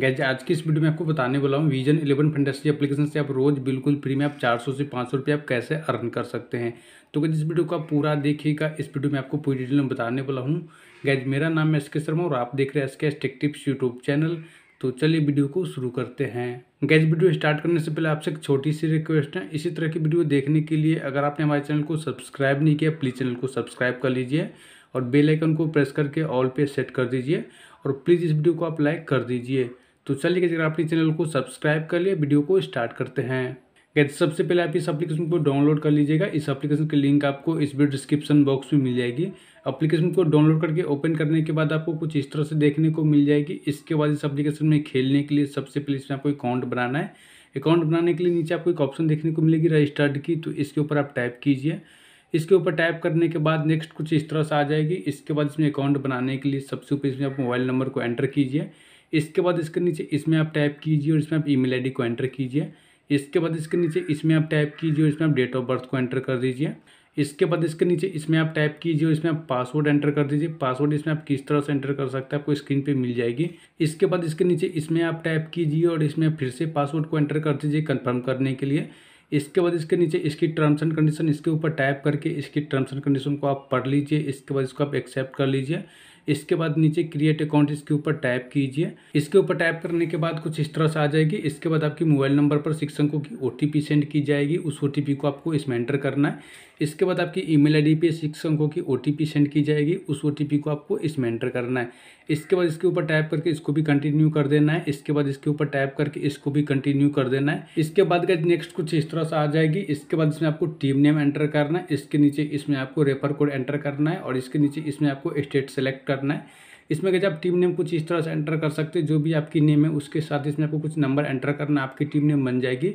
guys आज की इस वीडियो में आपको बताने वाला हूँ विजन इलेवन फंडस्ट्री एप्लीकेशन से आप रोज़ बिल्कुल फ्री में आप 400 से 500 रुपये आप कैसे अर्न कर सकते हैं तो गैज इस वीडियो को आप पूरा देखिएगा इस वीडियो में आपको पूरी डिटेल में बताने वाला हूँ गैज मेरा नाम है एस के शर्मा और आप देख रहे हैं एस के टेक टिप्स यूट्यूब चैनल तो चलिए वीडियो को शुरू करते हैं गैज वीडियो स्टार्ट करने से पहले आपसे एक छोटी सी रिक्वेस्ट है इसी तरह की वीडियो देखने के लिए अगर आपने हमारे चैनल को सब्सक्राइब नहीं किया प्लीज़ चैनल को सब्सक्राइब कर लीजिए और बेल आइकन को प्रेस करके ऑल पे सेट कर दीजिए और प्लीज़ इस वीडियो को आप लाइक कर दीजिए तो चलिए अगर आपने चैनल को सब्सक्राइब कर लिया वीडियो को स्टार्ट करते हैं कहते सबसे पहले आप इस एप्लीकेशन को डाउनलोड कर लीजिएगा इस एप्लीकेशन की लिंक आपको इस वीडियो डिस्क्रिप्शन बॉक्स में मिल जाएगी एप्लीकेशन को डाउनलोड करके ओपन करने के बाद आपको कुछ इस तरह से देखने को मिल जाएगी इसके बाद इस एप्लीकेशन में खेलने के लिए सबसे पहले इसमें आपको अकाउंट बनाना है अकाउंट बनाने के लिए नीचे आपको एक ऑप्शन देखने को मिलेगी रजिस्टर्ड की तो इसके ऊपर आप टाइप कीजिए इसके ऊपर टाइप करने के बाद नेक्स्ट कुछ इस तरह से आ जाएगी इसके बाद इसमें अकाउंट बनाने के लिए सबसे ऊपर इसमें आप मोबाइल नंबर को एंटर कीजिए इसके बाद इसके नीचे इसमें आप टाइप कीजिए और इसमें आप ईमेल आईडी को एंटर कीजिए इसके बाद इसके नीचे इसमें आप टाइप कीजिए और इसमें आप डेट ऑफ बर्थ को एंटर कर दीजिए इसके बाद इसके नीचे इसमें आप टाइप कीजिए और इसमें आप पासवर्ड एंटर कर दीजिए पासवर्ड इसमें आप किस तरह से एंटर कर सकते हैं आपको स्क्रीन पे मिल जाएगी इसके बाद इसके नीचे इसमें आप टाइप कीजिए और इसमें फिर से पासवर्ड को एंटर कर दीजिए कन्फर्म करने के लिए इसके बाद इसके नीचे इसकी टर्म्स एंड कंडीशन इसके ऊपर टाइप करके इसकी टर्म्स एंड कंडीशन को आप पढ़ लीजिए इसके बाद इसको आप एक्सेप्ट कर लीजिए इसके बाद नीचे क्रिएट अकाउंट इसके ऊपर टाइप कीजिए इसके ऊपर टाइप करने के बाद कुछ इस तरह से आ जाएगी इसके बाद आपकी मोबाइल नंबर पर शिक्षकों की ओ सेंड की जाएगी उस ओ को आपको इसमें एंटर करना है इसके बाद आपकी ईमेल आईडी पे सिक्स की ओ सेंड की जाएगी उस ओ को आपको इसमें एंटर करना है इसके बाद इसके ऊपर टाइप करके इसको भी कंटिन्यू कर देना है इसके बाद इसके ऊपर टाइप करके इसको भी कंटिन्यू कर देना है इसके बाद का नेक्स्ट कुछ इस तरह से आ जाएगी इसके बाद इसमें आपको टीम नेम एंटर करना है इसके नीचे इसमें आपको रेफर कोड एंटर करना है और इसके नीचे इसमें आपको स्टेट सेलेक्ट करना है इसमें कि आप टीम नेम कुछ इस तरह से एंटर कर सकते जो भी आपकी नेम है उसके साथ इसमें आपको कुछ नंबर एंटर करना आपकी टीम नेम बन जाएगी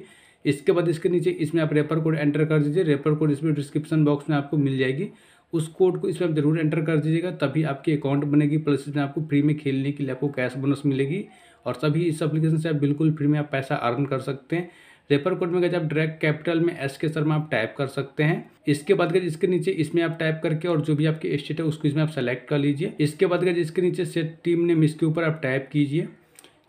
इसके बाद इसके नीचे इसमें आप रेफर कोड एंटर कर दीजिए रेफर कोड इसमें डिस्क्रिप्शन बॉक्स में आपको मिल जाएगी उस कोड को इसमें आप जरूर एंटर कर दीजिएगा तभी आपकी अकाउंट बनेगी प्लस इसमें आपको फ्री में खेलने के लिए आपको कैश बोनस मिलेगी और सभी इस एप्लीकेशन से आप बिल्कुल फ्री में आप पैसा अर्न कर सकते हैं रेफर कोड में गए आप डायरेक्ट कैपिटल में एस के शर्मा आप टाइप कर सकते हैं इसके बाद गए इसके नीचे इसमें आप टाइप करके और जो भी आपके स्टेट है उसको इसमें आप सेलेक्ट कर लीजिए इसके बाद गए इसके नीचे सेट टीम नेम इसके ऊपर आप टाइप कीजिए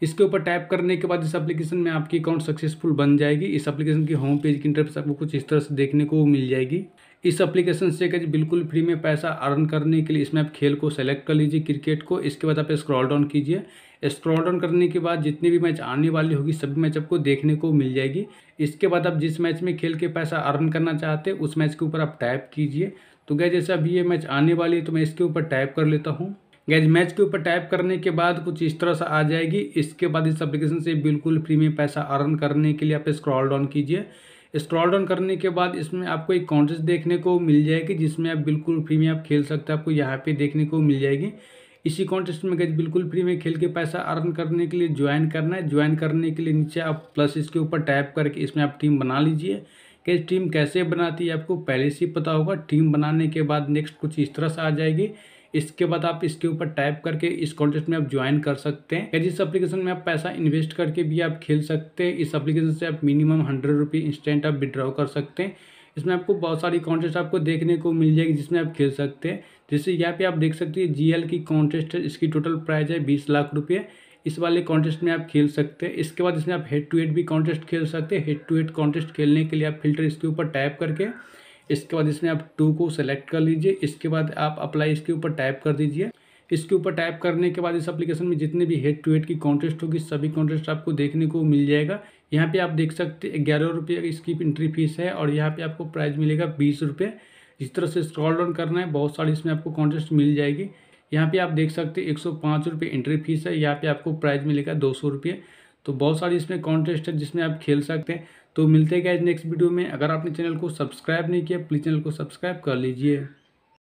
इसके ऊपर टाइप करने के बाद इस एप्लीकेशन में आपकी अकाउंट सक्सेसफुल बन जाएगी इस एप्लीकेशन की होम पेज की इंटरफेस आपको कुछ इस तरह से देखने को मिल जाएगी इस एप्लीकेशन से करिए बिल्कुल फ्री में पैसा अर्न करने के लिए इसमें आप खेल को सेलेक्ट कर लीजिए क्रिकेट को इसके बाद आप स्क्रॉल डाउन कीजिए स्क्रॉल डाउन करने के बाद जितनी भी मैच आने वाली होगी सभी मैच आपको देखने को मिल जाएगी इसके बाद आप जिस मैच में खेल के पैसा अर्न करना चाहते हैं उस मैच के ऊपर आप टाइप कीजिए तो गए जैसे अभी ये मैच आने वाली है तो मैं इसके ऊपर टाइप कर लेता हूँ गैज मैच के ऊपर टाइप करने के बाद कुछ इस तरह से आ जाएगी इसके बाद इस एप्लीकेशन से बिल्कुल फ्री में पैसा अर्न करने के लिए आप स्क्रॉल डाउन कीजिए स्क्रॉल डाउन करने के बाद इसमें आपको एक कॉन्टेस्ट देखने को मिल जाएगी जिसमें आप बिल्कुल फ्री में आप खेल सकते हैं आपको यहाँ पे देखने को मिल जाएगी इसी कॉन्टेस्ट में गए बिल्कुल फ्री में खेल के पैसा अर्न करने के लिए ज्वाइन करना है ज्वाइन करने के लिए नीचे आप प्लस इसके ऊपर टाइप करके इसमें आप टीम बना लीजिए कैसे टीम कैसे बनाती है आपको पहले से पता होगा टीम बनाने के बाद नेक्स्ट कुछ इस तरह से आ जाएगी इसके बाद आप इसके ऊपर टाइप करके इस कॉन्टेस्ट में आप ज्वाइन कर सकते हैं जिस एप्लीकेशन में आप पैसा इन्वेस्ट करके भी आप खेल सकते हैं इस एप्लीकेशन से आप मिनिमम हंड्रेड रुपी इंस्टेंट आप विड्रॉ कर सकते हैं इसमें आपको बहुत सारी कॉन्टेस्ट आपको देखने को मिल जाएगी जिसमें आप खेल सकते हैं जैसे यहाँ पे आप देख सकते हैं जीएल की कॉन्टेस्ट है इसकी टोटल प्राइस है बीस लाख रुपये इस वाले कॉन्टेस्ट में आप खेल सकते हैं इसके बाद इसमें आप हेड टू हेड भी कॉन्टेस्ट खेल सकते हैं हेड टू हेड कॉन्टेस्ट खेलने के लिए आप फिल्टर इसके ऊपर टाइप करके इसके बाद इसमें आप टू को सेलेक्ट कर लीजिए इसके बाद आप अप्लाई इसके ऊपर टाइप कर दीजिए इसके ऊपर टाइप करने के बाद इस एप्लीकेशन में जितने भी हेड टू हेड की कॉन्टेस्ट होगी सभी कॉन्टेस्ट आपको देखने को मिल जाएगा यहाँ पे आप देख सकते हैं ग्यारह रुपये इसकी एंट्री फीस है और यहाँ पे आपको प्राइज़ मिलेगा बीस रुपये जिस तरह से स्क्रॉल डाउन करना है बहुत सारी इसमें आपको कॉन्टेस्ट मिल जाएगी यहाँ पर आप देख सकते एक सौ एंट्री फीस है यहाँ पर आपको प्राइज़ मिलेगा दो सौ तो बहुत सारी इसमें कॉन्टेस्ट है जिसमें आप खेल सकते हैं तो मिलते हैं क्या नेक्स्ट वीडियो में अगर आपने चैनल को सब्सक्राइब नहीं किया प्लीज़ चैनल को सब्सक्राइब कर लीजिए